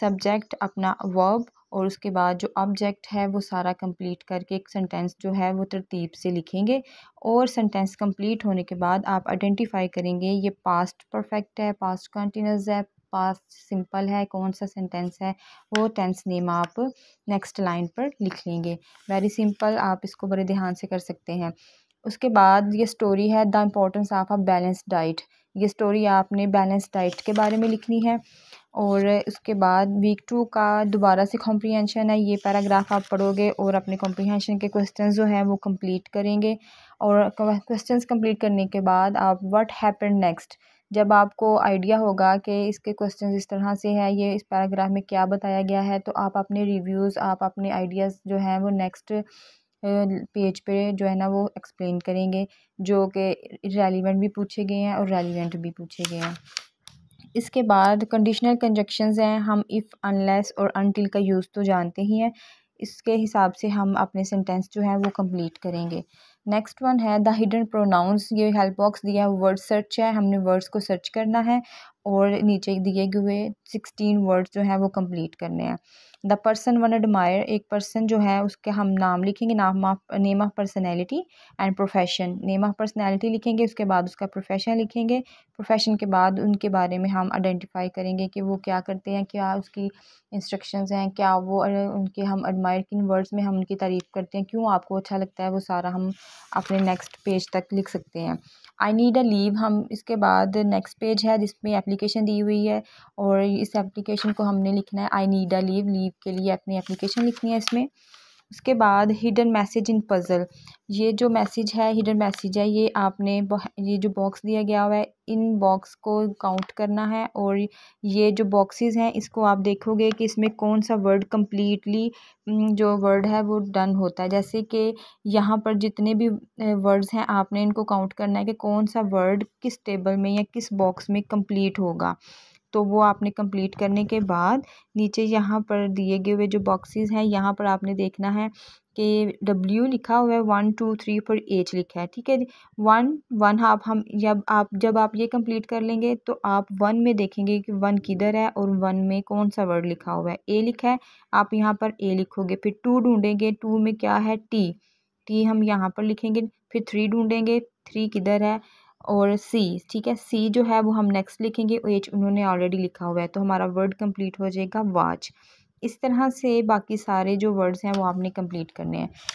subject अपना verb और उसके बाद जो ऑब्जेक्ट है वो सारा कंप्लीट करके एक सेंटेंस जो है वो तरतीब से लिखेंगे और सेंटेंस कंप्लीट होने के बाद आप आइडेंटिफाई करेंगे ये पास्ट परफेक्ट है पास्ट कंटिन्यूस है पास्ट सिंपल है कौन सा सेंटेंस है वो टेंस नेम आप नेक्स्ट लाइन पर लिख लेंगे वेरी सिंपल आप इसको बड़े ध्यान से कर सकते हैं उसके बाद ये स्टोरी है the importance of a balance diet ये स्टोरी आपने बैलेंस डाइट के बारे में लिखनी है और उसके बाद वीक टू का दोबारा से कॉम्प्रीहेंशन है ये पैराग्राफ आप पढ़ोगे और अपने कॉम्प्रीहेंशन के क्वेश्चंस जो हैं वो कंप्लीट करेंगे और क्वेश्चंस कंप्लीट करने के बाद आप व्हाट हैपन नेक्स्ट जब आपको आइडिया होगा कि इसके क्वेश्चन इस तरह से हैं ये इस पैराग्राफ में क्या बताया गया है तो आप अपने रिव्यूज़ आप अपने आइडियाज़ जो हैं वो नेक्स्ट पेज पे जो है ना वो एक्सप्लेन करेंगे जो कि रेलिवेंट भी पूछे गए हैं और रेलिवेंट भी पूछे गए हैं इसके बाद कंडीशनल कंजक्शंस हैं हम इफ़ अनलेस और अनटिल का यूज़ तो जानते ही हैं इसके हिसाब से हम अपने सेंटेंस जो हैं वो कंप्लीट करेंगे नेक्स्ट वन है द हिडन प्रोनाउंस ये हेल्प बॉक्स दिया है वर्ड सर्च है हमने वर्ड्स को सर्च करना है और नीचे दिए हुए सिक्सटीन वर्ड्स जो हैं वो कंप्लीट करने हैं द पर्सन वन एडमायर एक पर्सन जो है उसके हम नाम लिखेंगे नाम of name of personality and profession name of personality लिखेंगे उसके बाद उसका प्रोफेशन लिखेंगे प्रोफेशन के बाद उनके बारे में हम आइडेंटिफाई करेंगे कि वो क्या करते हैं क्या उसकी इंस्ट्रक्शंस हैं क्या वो उनके हम एडमायर किन वर्ड्स में हम उनकी तारीफ़ करते हैं क्यों आपको अच्छा लगता है वो सारा हम अपने नेक्स्ट पेज तक लिख सकते हैं आई नीड अ लीव हम इसके बाद नेक्स्ट पेज है जिसमें एप्लीकेशन दी हुई है और इस एप्लीकेशन को हमने लिखना है I need a leave leave के लिए अपनी एप्लीकेशन लिखनी है इसमें उसके बाद हिडन मैसेज इन पज़ल ये जो मैसेज है हिडन मैसेज है ये आपने ये जो बॉक्स दिया गया हुआ है इन बॉक्स को काउंट करना है और ये जो बॉक्सेस हैं इसको आप देखोगे कि इसमें कौन सा वर्ड कम्प्लीटली जो वर्ड है वो डन होता है जैसे कि यहाँ पर जितने भी वर्ड्स हैं आपने इनको काउंट करना है कि कौन सा वर्ड किस टेबल में या किस बॉक्स में कम्प्लीट होगा तो वो आपने कंप्लीट करने के बाद नीचे यहाँ पर दिए गए हुए जो बॉक्सेस हैं यहाँ पर आपने देखना है कि डब्ल्यू लिखा हुआ है one two three four H लिखा है ठीक है वन वन आप हम जब आप जब आप ये कंप्लीट कर लेंगे तो आप वन में देखेंगे कि वन किधर है और वन में कौन सा वर्ड लिखा हुआ है ए लिखा है आप यहाँ पर ए लिखोगे फिर टू ढूंढेंगे टू में क्या है टी टी हम यहाँ पर लिखेंगे फिर थ्री ढूंढेंगे थ्री किधर है और सी ठीक है सी जो है वो हम नेक्स्ट लिखेंगे एच उन्होंने ऑलरेडी लिखा हुआ है तो हमारा वर्ड कंप्लीट हो जाएगा वाच इस तरह से बाकी सारे जो वर्ड्स हैं वो आपने कंप्लीट करने हैं